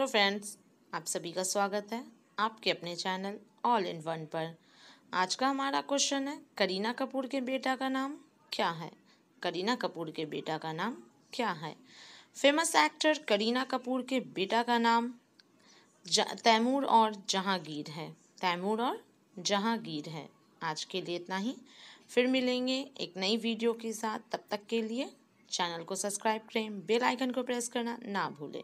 hello friends आप सभी का स्वागत है आपके अपने चैनल ऑल इन वन पर आज का हमारा क्वेश्चन है करीना कपूर के बेटा का नाम क्या है करीना कपूर के बेटा का नाम क्या है फेमस एक्टर करीना कपूर के बेटा का नाम तैमूर और जहांगीर है तैमूर और जहांगीर है आज के लिए इतना ही फिर मिलेंगे एक नई वीडियो के साथ तब तक के लिए चैनल को सब्सक्राइब करें बेल आइकन को प्रेस करना ना भूलें